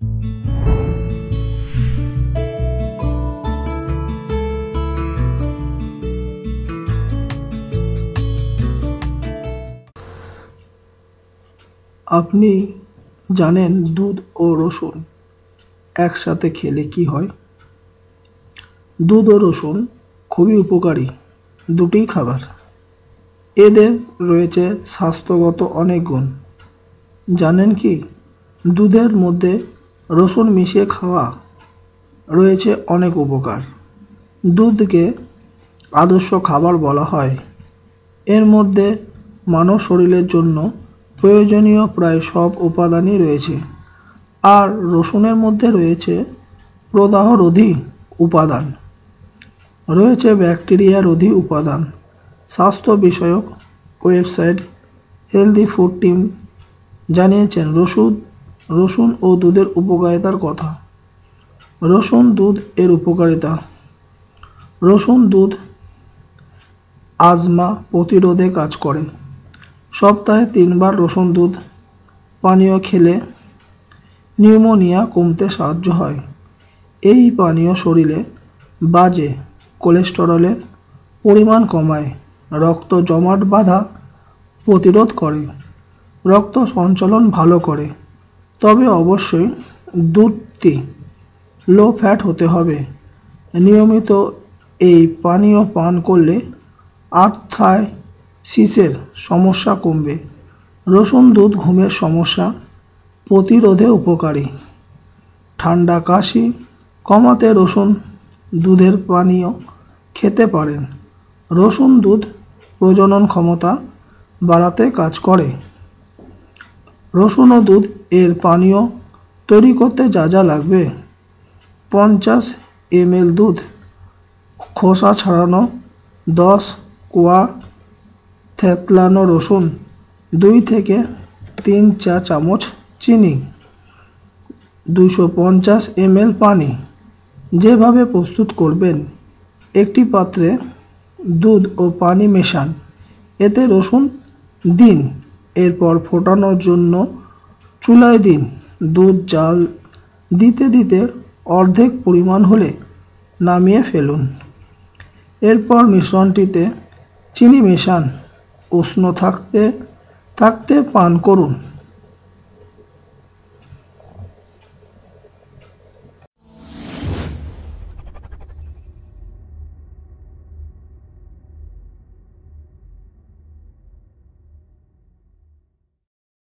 আপনি জানেন দুধ ও রসুন একসাথে খেলে কি হয় দুধ ও রসুন খুবই উপকারী দুটি খাবার এদের রয়েছে স্বাস্থ্যগত অনেক গুণ জানেন কি দুধের মধ্যে রসুন মিশিয়ে খাওয়া রয়েছে অনেক উপকার দুধকে আদর্শ খাবার বলা হয় এর মধ্যে মানব শরীরের জন্য প্রয়োজনীয় প্রায় সব উপাদানই রয়েছে আর রসুনের মধ্যে রয়েছে প্রদাহরোধী উপাদান রয়েছে ব্যাকটেরিয়া উপাদান স্বাস্থ্য বিষয়ক ওয়েবসাইট হেলদি ফুড টিম জানিয়েছেন রসুন রসুন ও দুধের উপকারিতার কথা রসুন দুধ এর উপকারিতা রসুন দুধ আজমা প্রতিরোধে কাজ করে সপ্তাহে তিনবার রসুন দুধ পানীয় খেলে নিউমোনিয়া কমতে সাহায্য হয় এই পানীয় শরীরে বাজে কোলেস্টেরলের পরিমাণ কমায় রক্ত জমাট বাধা প্রতিরোধ করে রক্ত সঞ্চালন ভালো করে তবে অবশ্যই দুধটি লো ফ্যাট হতে হবে নিয়মিত এই পানীয় পান করলে আর্থাইসিসের সমস্যা কমবে রসুন দুধ ঘুমের সমস্যা প্রতিরোধে উপকারী ঠান্ডা কাশি কমাতে রসুন দুধের পানীয় খেতে পারেন রসুন দুধ প্রজনন ক্ষমতা বাড়াতে কাজ করে রসুন ও দুধ এর পানীয় তৈরি করতে যা যা লাগবে পঞ্চাশ এম দুধ খোসা ছাড়ানো দশ কোয়া থেতলানো রসুন দুই থেকে তিন চা চামচ চিনি দুশো পঞ্চাশ এম পানি যেভাবে প্রস্তুত করবেন একটি পাত্রে দুধ ও পানি মেশান এতে রসুন দিন এরপর ফোটানোর জন্য চুলায় দিন দুধ জাল দিতে দিতে অর্ধেক পরিমাণ হলে নামিয়ে ফেলুন এরপর মিশ্রণটিতে চিনি মেশান উষ্ণ থাকতে থাকতে পান করুন